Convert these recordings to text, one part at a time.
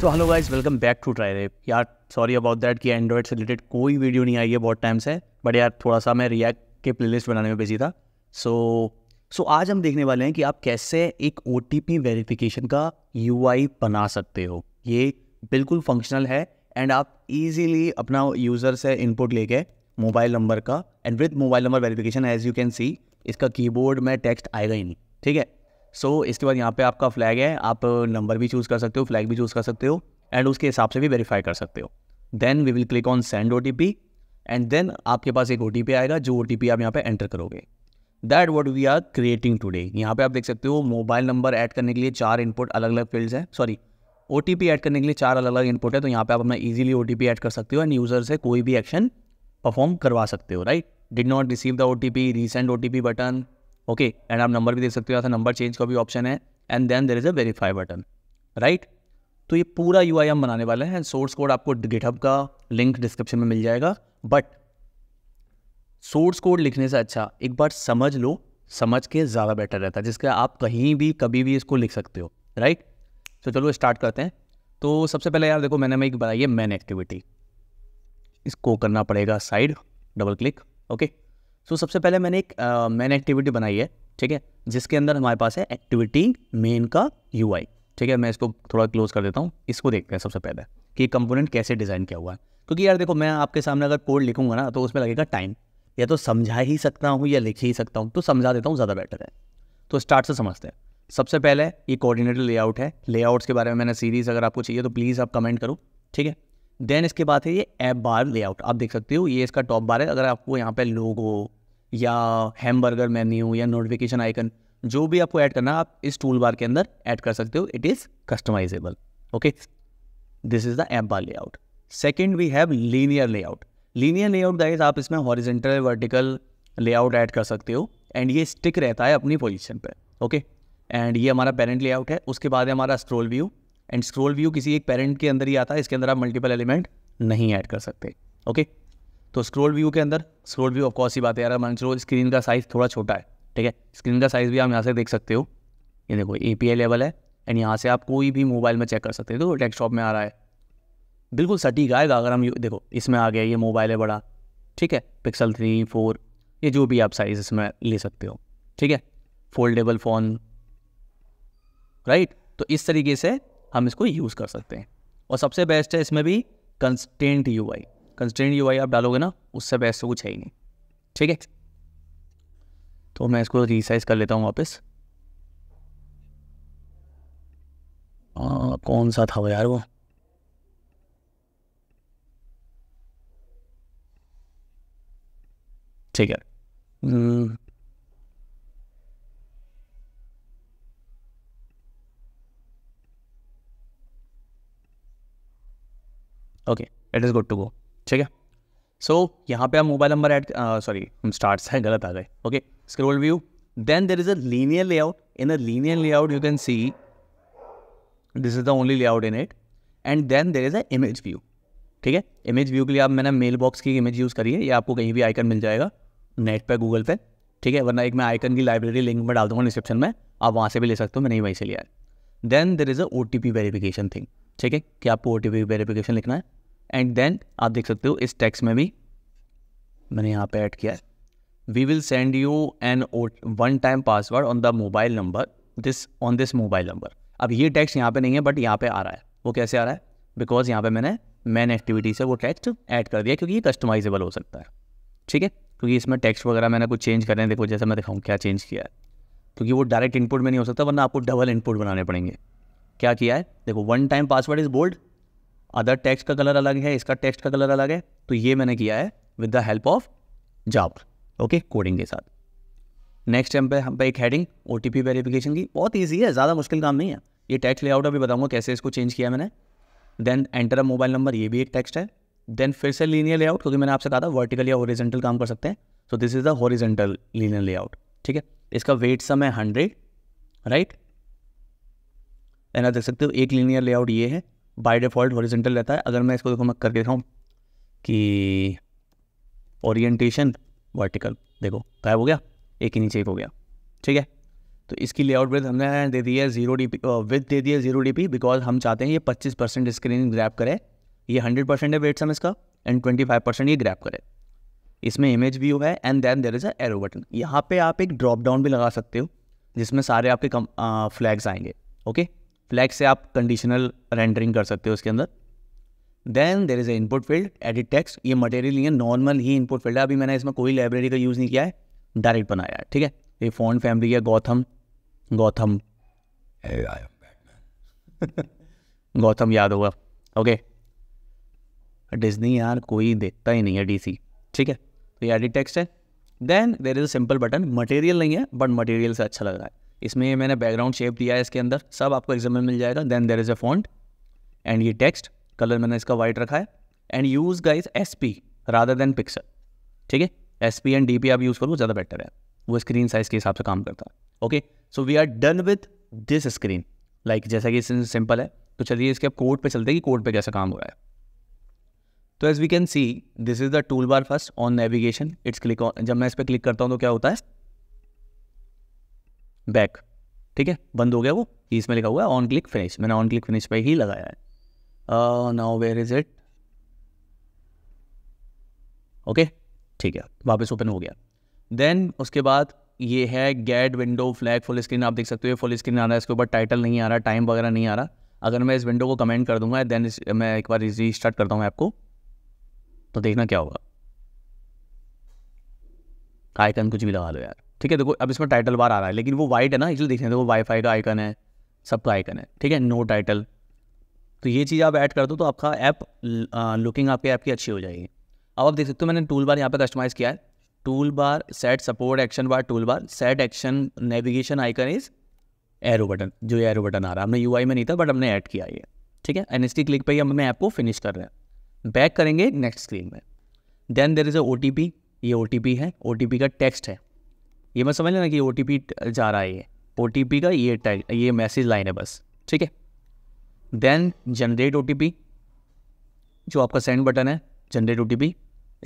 तो hello guys welcome back to try rep यार sorry about that कि android से रिलेटेड कोई वीडियो नहीं आई है बहुत टाइम से बट यार थोड़ा सा मैं रिएक्ट के प्लेलिस्ट बनाने में बिजी था सो so, सो so आज हम देखने वाले हैं कि आप कैसे एक ओ टी पी वेरीफिकेशन का यू आई बना सकते हो ये बिल्कुल फंक्शनल है एंड आप इजीली अपना यूज़र से इनपुट लेके मोबाइल नंबर का and with mobile number verification as you can see इसका कीबोर्ड में टेक्स्ट आएगा ही नहीं ठीक है सो so, इसके बाद यहाँ पे आपका फ्लैग है आप नंबर uh, भी चूज़ कर सकते हो फ्लैग भी चूज़ कर सकते हो एंड उसके हिसाब से भी वेरीफाई कर सकते हो then we will click on send O T P and then आपके पास एक ओ टी पी आएगा जो ओ टी पी आप यहाँ पे एंटर करोगे that what we are creating today यहाँ पे आप देख सकते हो मोबाइल नंबर ऐड करने के लिए चार इनपुट अलग अलग फील्ड्स हैं sorry O T P add करने के लिए चार अलग अलग इनपुट है तो यहाँ पे आप अपना easily O T P add कर सकते हो एंड यूज़र से कोई भी एक्शन परफॉर्म करवा सकते हो right did not receive the O T P resend O T P button okay and आप नंबर भी देख सकते हो ऐसा नंबर चेंज का भी ऑप्शन है and then there is a verify button right तो ये पूरा यू हम बनाने वाले हैं एंड सोर्स कोड आपको गिटहब का लिंक डिस्क्रिप्शन में मिल जाएगा बट सोर्स कोड लिखने से अच्छा एक बार समझ लो समझ के ज़्यादा बेटर रहता है जिसके आप कहीं भी कभी भी इसको लिख सकते हो राइट तो चलो स्टार्ट करते हैं तो सबसे पहले यार देखो मैंने मैं एक बनाई है मैन एक्टिविटी इसको करना पड़ेगा side double click okay so तो सबसे पहले मैंने एक मैन एक्टिविटी बनाई है ठीक है जिसके अंदर हमारे पास है एक्टिविटी मेन का यू ठीक है मैं इसको थोड़ा क्लोज कर देता हूँ इसको देखते हैं सबसे पहले कि कंपोनेंट कैसे डिज़ाइन किया हुआ है क्योंकि यार देखो मैं आपके सामने अगर कोड लिखूंगा ना तो उसमें लगेगा टाइम या तो समझा ही सकता हूँ या लिख ही सकता हूँ तो समझा देता हूँ ज़्यादा बेटर है तो स्टार्ट से समझते हैं सबसे पहले ये कोऑर्डिनेटर लेआउट है लेआउट्स के बारे में मैंने सीरीज़ अगर आपको चाहिए तो प्लीज़ आप कमेंट करो ठीक है देन इसके बाद है ये ऐप बार लेआउट आप देख सकते हो ये इसका टॉप बार है अगर आपको यहाँ पर लोगो या हैम बर्गर मेन्यू या नोटिफिकेशन आइकन जो भी आपको ऐड करना आप इस टूल बार के अंदर ऐड कर सकते हो it is customisable okay this is the app bar layout second we have linear layout linear layout these आप इसमें हॉरिजेंटल वर्टिकल लेआउट ऐड कर सकते हो एंड ये स्टिक रहता है अपनी पोजिशन पर ओके एंड ये हमारा पेरेंट लेआउट है उसके बाद है हमारा scroll view and scroll view किसी एक पेरेंट के अंदर ही आता है इसके अंदर आप मल्टीपल एलिमेंट नहीं ऐड कर सकते ओके okay? तो स्क्रोल व्यू के अंदर स्क्रोल व्यू ऑफकोर्स ही बात है यार मान चलो स्क्रीन का साइज़ थोड़ा छोटा है ठीक है स्क्रीन का साइज़ भी आप यहाँ से देख सकते हो ये देखो ए पी लेवल है एंड यहाँ से आप कोई भी मोबाइल में चेक कर सकते हो तो डेस्कटॉप में आ रहा है बिल्कुल सटीक आएगा अगर हम देखो इसमें आ गया ये मोबाइल है बड़ा ठीक है पिक्सल थ्री फोर ये जो भी आप साइज़ इसमें ले सकते हो ठीक है फोल्डेबल फ़ोन राइट तो इस तरीके से हम इसको यूज़ कर सकते हैं और सबसे बेस्ट है इसमें भी कंस्टेंट यू कंस्टेंट यू आप डालोगे ना उससे बेस्ट कुछ है ही नहीं ठीक है तो मैं इसको रिसाइज कर लेता हूँ वापस हाँ, कौन सा था वो यार वो ठीक है hmm. Okay it is good to go ठीक है सो so, यहाँ पे आप मोबाइल नंबर ऐड सॉरी हम स्टार्ट है गलत आ गए okay scroll view then there is a linear layout in a linear layout you can see this is the only layout in it and then there is a image view ठीक है image view के लिए आप मैंने mailbox की image use करी है या आपको कहीं भी आइकन मिल जाएगा नेट पर गूगल पे ठीक है वरना एक मैं आइकन की लाइब्रेरी लिंक में डाल दूँगा डिस्क्रिप्शन में आप वहाँ से भी ले सकते हो मैंने वहीं से लिया है then there is a O T P verification thing ठीक है कि आपको ओ टी पी वेरीफिकेशन लिखना है एंड देन आप देख सकते हो इस टैक्स में भी मैंने यहाँ पे ऐड किया है we will send you an O one time password on the mobile number this on this mobile number अब ये टैक्स यहाँ पे नहीं है बट यहाँ पे आ रहा है वो कैसे आ रहा है बिकॉज यहाँ पे मैंने मैन एक्टिविटी से वो टैक्स ऐड कर दिया क्योंकि ये कस्टमाइजेबल हो सकता है ठीक है क्योंकि इसमें टैक्स वगैरह मैंने कुछ चेंज करने देखो जैसे मैं दिखाऊँ क्या चेंज किया है क्योंकि वो डायरेक्ट इनपुट में नहीं हो सकता वरना आपको डबल इनपुट बनाने पड़ेंगे क्या किया है देखो one time password is bold other text का कलर अलग है इसका टेक्स्ट का कलर अलग है तो ये मैंने किया है विद द हेल्प ऑफ जाप ओके कोडिंग के साथ नेक्स्ट टाइम पे हम पे एक हेडिंग ओ टी वेरिफिकेशन की बहुत ईजी है ज़्यादा मुश्किल काम नहीं है ये टेक्स्ट लेआउट अभी बताऊँगा कैसे इसको चेंज किया मैंने then enter a mobile number ये भी एक टेक्स्ट है देन फिर से लीनियर लेआउट क्योंकि मैंने आपसे कहा था वर्टिकल या ओरिजेंटल काम कर सकते हैं so this is the horizontal linear layout ठीक है इसका वेट सम है हंड्रेड राइट एंड देख सकते हो एक लीनियर लेआउट ये है बाय डिफ़ॉल्ट हॉरिजेंटल रहता है अगर मैं इसको देखो मैं करके दिखाऊँ कि ओरिएंटेशन वर्टिकल देखो गायब हो गया एक ही नीचे एक हो गया ठीक है तो इसकी लेआउट विद हमने दे दी है जीरो डी पी विथ दे दी है जीरो डी पी बिकॉज हम चाहते हैं ये पच्चीस परसेंट स्क्रीन ग्रैप करे ये हंड्रेड परसेंट है वेट सम इसका एंड ट्वेंटी फाइव परसेंट ये ग्रैप करे इसमें इमेज व्यू है and then there is a arrow button यहाँ पे आप एक ड्रॉप डाउन भी लगा सकते हो जिसमें सारे आपके कम फ्लैग्स आएंगे ओके फ्लैग से आप कंडीशनल रेंडरिंग कर सकते हो उसके अंदर then there is a input field edit text ये मटेरियल नहीं है नॉर्मल ही इनपुट फील्ड है अभी मैंने इसमें कोई लाइब्रेरी का यूज़ नहीं किया है डायरेक्ट बनाया है ठीक है ये फोन फैमिली है गौथम गौथम गौतम याद होगा ओके डिजनी यार कोई देखता ही नहीं है डीसी ठीक है तो ये एडिट टेक्स्ट है then there is a simple button material नहीं है बट मटेरियल से अच्छा लग रहा है इसमें मैंने बैकग्राउंड शेप दिया है इसके अंदर सब आपको एग्जाम में मिल जाएगा then there is a font and ये टेक्स्ट कलर मैंने इसका वाइट रखा है and use guys S P rather than pixel ठीक है S P and D P आप यूज़ करो ज़्यादा बेटर है वो स्क्रीन साइज के हिसाब से काम करता है okay so we are done with this screen like जैसा कि सिंपल है तो चलिए इसके अब कोड पे चलते हैं कि कोड पे कैसा काम हो रहा है तो as we can see this is the toolbar first on navigation it's click on जब मैं इस पर क्लिक करता हूँ तो क्या होता है बैक ठीक है बंद हो गया वो इसमें लिखा हुआ है ऑन क्लिक फिनिश मैंने ऑन क्लिक फिनिश पे ही लगाया है now where is it okay ठीक है वापस ओपन हो गया देन उसके बाद ये है get window flag full screen आप देख सकते हो फुल स्क्रीन आ रहा है इसके ऊपर टाइटल नहीं आ रहा टाइम वगैरह नहीं आ रहा अगर मैं इस विंडो को कमेंट कर दूंगा देन मैं एक बार इजी स्टार्ट करता हूँ आपको तो देखना क्या होगा आयकन कुछ भी लगा लो यार ठीक है देखो अब इसमें टाइटल बार आ रहा है लेकिन वो वाइट है ना इसलिए देख रहे हैं देखो वाईफाई का आइकन है सबका आइकन है ठीक है नो टाइटल तो ये चीज़ आप ऐड कर दो तो आपका ऐप लुकिंग आपके ऐप की अच्छी हो जाएगी अब आप देख सकते हो मैंने टूल बार यहाँ पर कस्टमाइज़ किया है toolbar set support action bar toolbar set action navigation icon is arrow button जो एरो बटन आ रहा है हमने यू में नहीं था बट हमने ऐड किया ये ठीक है एन क्लिक पर ही हम अपने ऐप को फिनिश कर रहे हैं बैक करेंगे नेक्स्ट स्क्रीन में then there is a O ये ओ है ओ का टेक्स्ट है ये मत समझ लेना कि ओ जा रहा है ये ओ का ये टाइप ये मैसेज लाइन है बस ठीक है देन जनरेट ओ जो आपका सेंड बटन है जनरेट ओ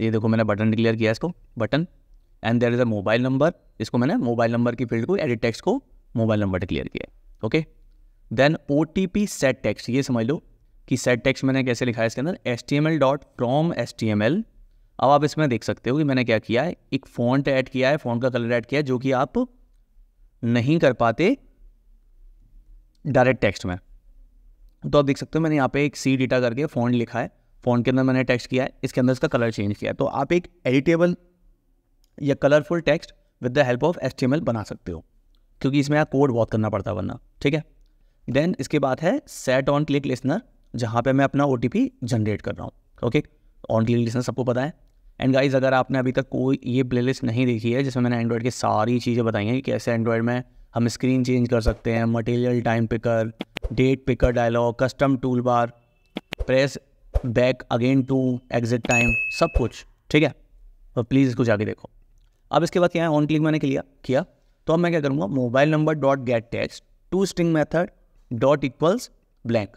ये देखो मैंने बटन डिक्लेयर किया इसको button and there is a mobile number इसको मैंने मोबाइल नंबर की फील्ड को एडिट टेक्स को मोबाइल नंबर डिक्लेयर किया okay then O T P set text ये समझ लो कि सेट टेक्स मैंने कैसे लिखा है इसके अंदर S T M L dot from S T M L अब आप इसमें देख सकते हो कि मैंने क्या किया है एक फ़ॉन्ट ऐड किया है फ़ॉन्ट का कलर ऐड किया है जो कि आप नहीं कर पाते डायरेक्ट टेक्स्ट में तो आप देख सकते हो मैंने यहाँ पे एक सी डेटा करके फ़ॉन्ट लिखा है फ़ॉन्ट के अंदर मैंने टेक्स्ट किया है इसके अंदर इसका कलर चेंज किया है तो आप एक एडिटेबल या colourful text with the help of S बना सकते हो क्योंकि इसमें आप कोड बहुत करना पड़ता है वरना ठीक है देन इसके बाद है सेट ऑन क्लिक लिसनर जहाँ पे मैं अपना ओ जनरेट कर रहा हूँ ओके ऑन क्लिक लिसनर सबको पता है एंड गाइज अगर आपने अभी तक कोई ये प्लेलिस्ट नहीं देखी है जिसमें मैंने एंड्रॉयड की सारी चीज़ें बताई हैं कि कैसे एंड्रॉयड में हम स्क्रीन चेंज कर सकते हैं material time picker date picker dialog custom toolbar press back again to exit time सब कुछ ठीक है तो प्लीज़ इसको जाके देखो अब इसके बाद क्या है ऑन क्लिक मैंने किया किया तो अब मैं क्या करूँगा mobile number dot get text to string method dot equals blank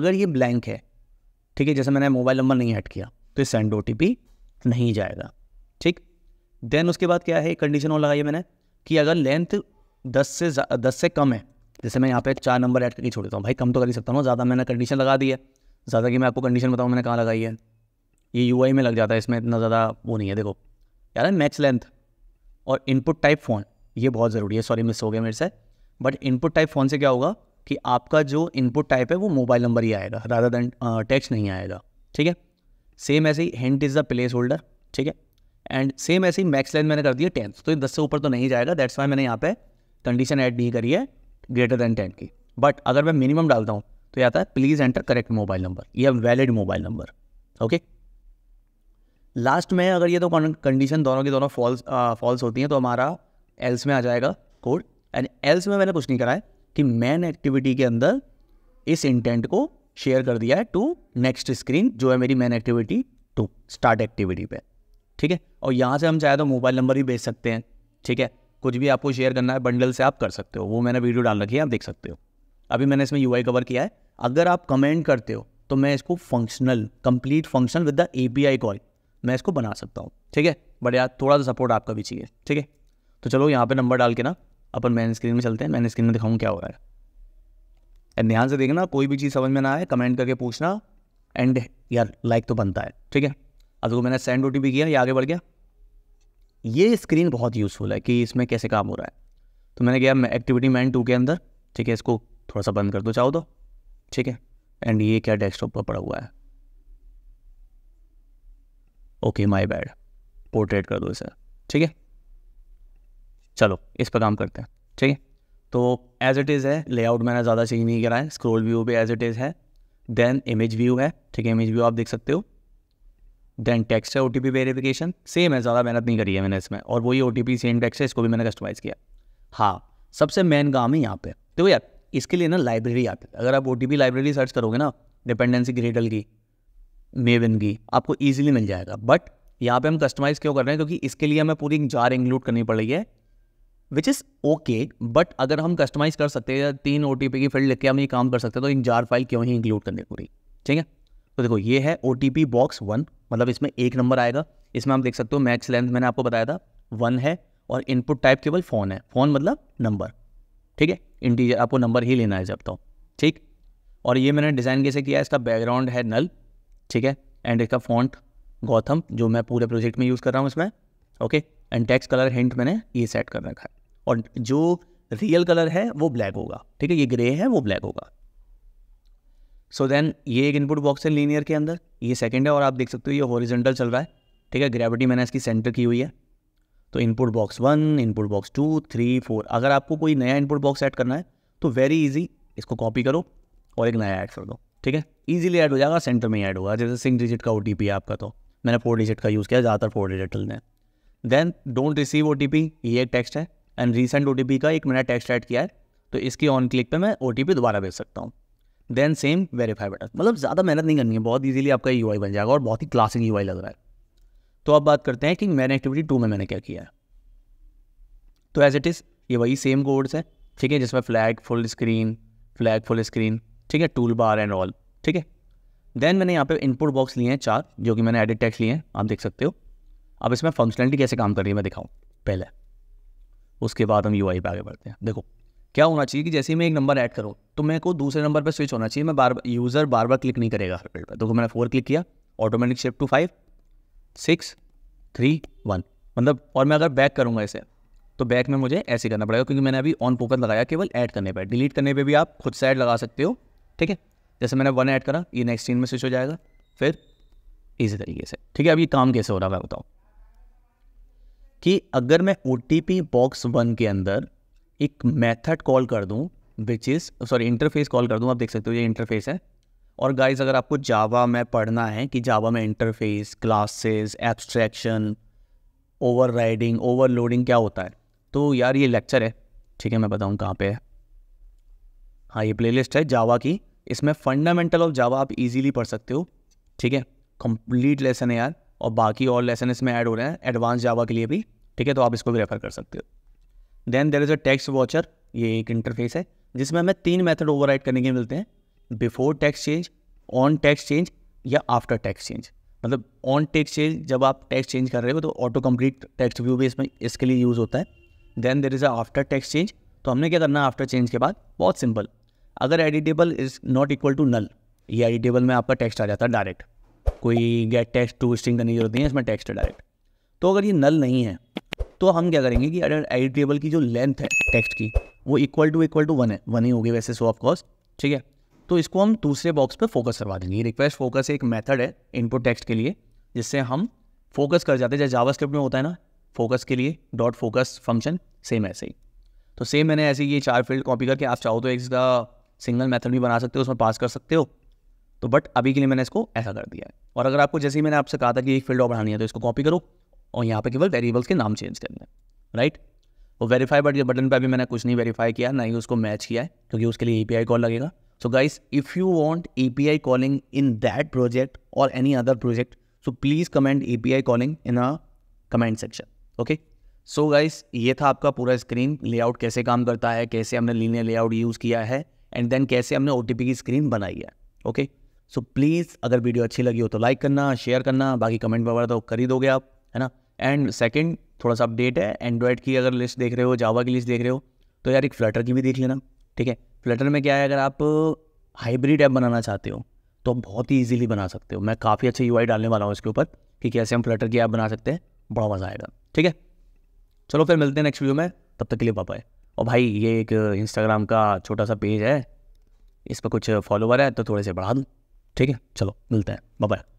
अगर ये ब्लैंक है ठीक है जैसे मैंने मोबाइल नंबर नहीं ऐड किया तो सेंड ओ टी पी नहीं जाएगा ठीक देन उसके बाद क्या है कंडीशन और लगाई मैंने कि अगर लेंथ दस से दस से कम है जैसे मैं यहाँ पे चार नंबर ऐड करके छोड़ देता हूँ भाई कम तो कर ही सकता हूँ ज़्यादा मैंने कंडीशन लगा दी है ज़्यादा कि मैं आपको कंडीशन बताऊँ मैंने कहाँ लगाई है ये यू में लग जाता है इसमें इतना ज़्यादा वो नहीं है देखो यार है मैच लेंथ और इनपुट टाइप फ़ोन ये बहुत ज़रूरी है सॉरी मिस हो गया मेरे से बट इनपुट टाइप फ़ोन से क्या होगा कि आपका जो इनपुट टाइप है वो मोबाइल नंबर ही आएगा राधा दैन टैक्स नहीं आएगा ठीक है सेम ऐसे ही hint is the placeholder ठीक है एंड सेम ऐसे ही मैक्स लाइन मैंने कर दिया टेंथ तो ये दस से ऊपर तो नहीं जाएगा दैट्स वाई मैंने यहाँ पे कंडीशन ऐड नहीं करी है ग्रेटर देन टेन की बट अगर मैं मिनिमम डालता हूँ तो ये आता है please enter correct mobile number या valid mobile number okay last में अगर ये तो कंडीशन दोनों की दोनों फॉल्स फॉल्स होती हैं तो हमारा एल्स में आ जाएगा कोड एंड एल्स में मैंने कुछ नहीं करा है कि मैन एक्टिविटी के अंदर इस इंटेंट को शेयर कर दिया है टू नेक्स्ट स्क्रीन जो है मेरी main activity to start activity पे ठीक है और यहाँ से हम चाहे तो मोबाइल नंबर भी भेज सकते हैं ठीक है कुछ भी आपको शेयर करना है बंडल से आप कर सकते हो वो मैंने वीडियो डाल रखी है आप देख सकते हो अभी मैंने इसमें यू कवर किया है अगर आप कमेंट करते हो तो मैं इसको functional complete function with the a call मैं इसको बना सकता हूँ ठीक है बट यार थोड़ा सा सपोर्ट आपका भी चाहिए ठीक है तो चलो यहाँ पे नंबर डाल के ना अपन मैन स्क्रीन में चलते हैं मैन स्क्रीन में दिखाऊँ क्या हो रहा है एंड ध्यान से देखना कोई भी चीज़ समझ में ना आए कमेंट करके पूछना एंड यार लाइक तो बनता है ठीक है अब तो मैंने सेंड भी किया या आगे बढ़ गया ये स्क्रीन बहुत यूज़फुल है कि इसमें कैसे काम हो रहा है तो मैंने किया एक्टिविटी मैन टू के अंदर ठीक है इसको थोड़ा सा बंद कर दो चाहो तो ठीक है एंड ये क्या डेस्कटॉप पर पड़ा हुआ है ओके माय बैड पोर्ट्रेट कर दो इसे ठीक है चलो इस पर काम करते हैं ठीक है तो एज इट इज़ है लेआउट मैंने ज़्यादा चेंज नहीं करा है स्क्रोल व्यू भी एज इट इज़ है देन इमेज व्यू है ठीक है इमेज व्यू आप देख सकते हो देन टेक्स्ट है ओ टी वेरीफिकेशन सेम है ज़्यादा मेहनत नहीं करी है मैंने इसमें और वही O T P same text है इसको भी मैंने कस्टमाइज़ किया हाँ सबसे मेन काम है यहाँ पर तो यार इसके लिए ना लाइब्रेरी आती है अगर आप O T P library search करोगे ना डिपेंडेंसी ग्रेडल की मेवन की आपको ईजिली मिल जाएगा बट यहाँ पे हम कस्टमाइज़ क्यों कर रहे हैं क्योंकि इसके लिए हमें पूरी जार इंक्लूड करनी पड़ रही है विच इज़ ओके बट अगर हम कस्टमाइज कर सकते हैं तीन ओ टी पी की फील्ड लेके हम ये काम कर सकते हैं तो इन जार फाइल क्यों ही इंक्लूड करने पूरी ठीक है तो देखो ये है O T P box one मतलब इसमें एक नंबर आएगा इसमें आप देख सकते हो मैक्स लेंथ मैंने आपको बताया था वन है और इनपुट टाइप केवल फ़ोन है फ़ोन मतलब नंबर ठीक है इंटीजर आपको नंबर ही लेना है जब तो ठीक और ये मैंने डिज़ाइन कैसे किया इसका बैकग्राउंड है नल ठीक है एंड इसका फॉन्ट गौतम जो मैं पूरे प्रोजेक्ट में यूज़ कर रहा हूँ इसमें okay and text colour hint मैंने ये सेट कर रखा है और जो रियल कलर है वो ब्लैक होगा ठीक है ये ग्रे है वो ब्लैक होगा सो so देन ये एक इनपुट बॉक्स है लीनियर के अंदर ये सेकंड है और आप देख सकते हो ये हॉरिजेंटल चल रहा है ठीक है ग्रेविटी मैंने इसकी सेंटर की हुई है तो input box one input box two three four अगर आपको कोई नया इनपुट बॉक्स ऐड करना है तो वेरी ईजी इसको कॉपी करो और एक नया ऐड कर दो ठीक है ईजिली ऐड हो जाएगा सेंटर में ही ऐड होगा जैसे सिंग डिजिट का ओ है आपका तो मैंने फोर डिजिट का यूज़ किया ज़्यादातर फोर डिजिटल ने देन डोंट रिसीव ओ ये एक टेक्स्ट है एंड रिसेंट ओ का एक मैंने टेक्स्ट ऐड किया है तो इसके ऑन क्लिक पे मैं ओ दोबारा भेज सकता हूँ देन सेम वेरीफाई बटन मतलब ज़्यादा मेहनत नहीं करनी है बहुत ईजिली आपका यू बन जाएगा और बहुत ही क्लासिक यू लग रहा है तो अब बात करते हैं कि मैंने एक्टिविटी टू में मैंने क्या किया है तो एज इट इज़ ये वही सेम कोड्स है ठीक है जिसमें flag full screen flag full screen ठीक है टूल बार एंड ऑल ठीक है देन मैंने यहाँ पे इनपुट बॉक्स लिए हैं चार जो कि मैंने एडिट टैक्स लिए हैं आप देख सकते हो अब इसमें फंक्शनलिटी कैसे काम कर रही है मैं दिखाऊँ पहले उसके बाद हम यू आई पर आगे बढ़ते हैं देखो क्या होना चाहिए कि जैसे ही मैं एक नंबर ऐड करूँ तो मेरे को दूसरे नंबर पर स्विच होना चाहिए मैं बार यूज़र बार बार क्लिक नहीं करेगा हर पेड पर देखो मैंने फोर क्लिक किया automatic shift to five six three one मतलब और मैं अगर बैक करूँगा इसे तो बैक में मुझे ऐसे करना पड़ेगा क्योंकि मैंने अभी ऑन फोकस लगाया केवल ऐड करने पर डिलीट करने पर भी आप खुद से ऐड लगा सकते हो ठीक है जैसे मैंने वन ऐड करा ये नेक्स्ट सीन में स्विच हो जाएगा फिर इसी तरीके से ठीक है अब ये काम कैसे हो रहा है मैं बताऊँ कि अगर मैं ओ बॉक्स वन के अंदर एक मेथड कॉल कर दूँ which is sorry interface call कर दूँ आप देख सकते हो ये इंटरफेस है और गाइज अगर आपको जावा में पढ़ना है कि जावा में interface classes abstraction overriding overloading क्या होता है तो यार ये लेक्चर है ठीक है मैं बताऊँ कहाँ पे है हाँ ये लिस्ट है जावा की इसमें फंडामेंटल ऑफ जावा आप ईजीली पढ़ सकते हो ठीक है कंप्लीट लेसन है यार और बाकी और लेसन इसमें ऐड हो रहे हैं एडवांस जावा के लिए भी ठीक है तो आप इसको भी रेफर कर सकते हो then there is a text watcher ये एक इंटरफेस है जिसमें हमें तीन मेथड ओवर करने के मिलते हैं before text change on text change या आफ्टर टैक्स चेंज मतलब ऑन टैक्स चेंज जब आप टैक्स चेंज कर रहे हो तो ऑटो कम्प्लीट टैक्स व्यू भी इसमें इसके लिए यूज़ होता है then there is a after text change तो हमने क्या करना है आफ्टर चेंज के बाद बहुत सिंपल अगर editable is not equal to null ये एडिटेबल में आपका टेक्स्ट आ जाता है डायरेक्ट कोई गेट टेक्स्ट टू स्ट्रिंग करने की जरूरत नहीं है इसमें टेक्स्ट है डायरेक्ट तो अगर ये नल नहीं है तो हम क्या करेंगे कि अगर एडिटेबल की जो लेंथ है टेक्स्ट की वो equal to equal to one है वन ही होगी वैसे सो ऑफ कॉस्ट ठीक है तो इसको हम दूसरे बॉक्स पर फोकस करवा देंगे रिक्वेस्ट फोकस एक मेथड है इनपुट टेक्स्ट के लिए जिससे हम फोकस कर जाते हैं जैसे जावा स्क्रिप्ट में होता है ना फोकस के लिए डॉट फोकस फंक्शन सेम ऐसे ही तो सेम मैंने ऐसे ये चार फील्ड कॉपी करके आप चाहो तो एक सिंगल मेथड भी बना सकते हो उसमें पास कर सकते हो तो बट अभी के लिए मैंने इसको ऐसा कर दिया है और अगर आपको जैसे ही मैंने आपसे कहा था कि एक फील्ड और बढ़ानी है तो इसको कॉपी करो और यहाँ पे केवल वेरिएबल्स के नाम चेंज करने हैं राइट वो वेरीफाई बट बटन पर अभी मैंने कुछ नहीं वेरीफाई किया ना ही उसको मैच किया है क्योंकि उसके लिए ई कॉल लगेगा so guys if you want a calling in that project और any other project so please comment a calling in a comment section okay so guys ये था आपका पूरा स्क्रीन लेआउट कैसे काम करता है कैसे हमने लीनियर लेआउट यूज़ किया है एंड देन कैसे हमने ओ की स्क्रीन बनाई है ओके okay? सो प्लीज़ अगर वीडियो अच्छी लगी हो तो लाइक करना शेयर करना बाकी कमेंट वगैरह तो करी दोगे आप है ना एंड सेकेंड थोड़ा सा अपडेट है एंड्रॉयड की अगर लिस्ट देख रहे हो जावा की लिस्ट देख रहे हो तो यार एक फ्लटर की भी देख लेना ठीक है फ्लटर में क्या है अगर आप हाइब्रिड ऐप बनाना चाहते हो तो आप बहुत ही ईजिली बना सकते हो मैं काफ़ी अच्छे यू डालने वाला हूँ इसके ऊपर कि कैसे हम फ्लटर की ऐप बना सकते हैं बड़ा मज़ा आएगा ठीक है चलो फिर मिलते हैं नेक्स्ट वीडियो में तब तक के लिए पापा है और भाई ये एक इंस्टाग्राम का छोटा सा पेज है इस पर कुछ फॉलोवर है तो थोड़े से बढ़ा दूँ ठीक है चलो मिलते हैं बाय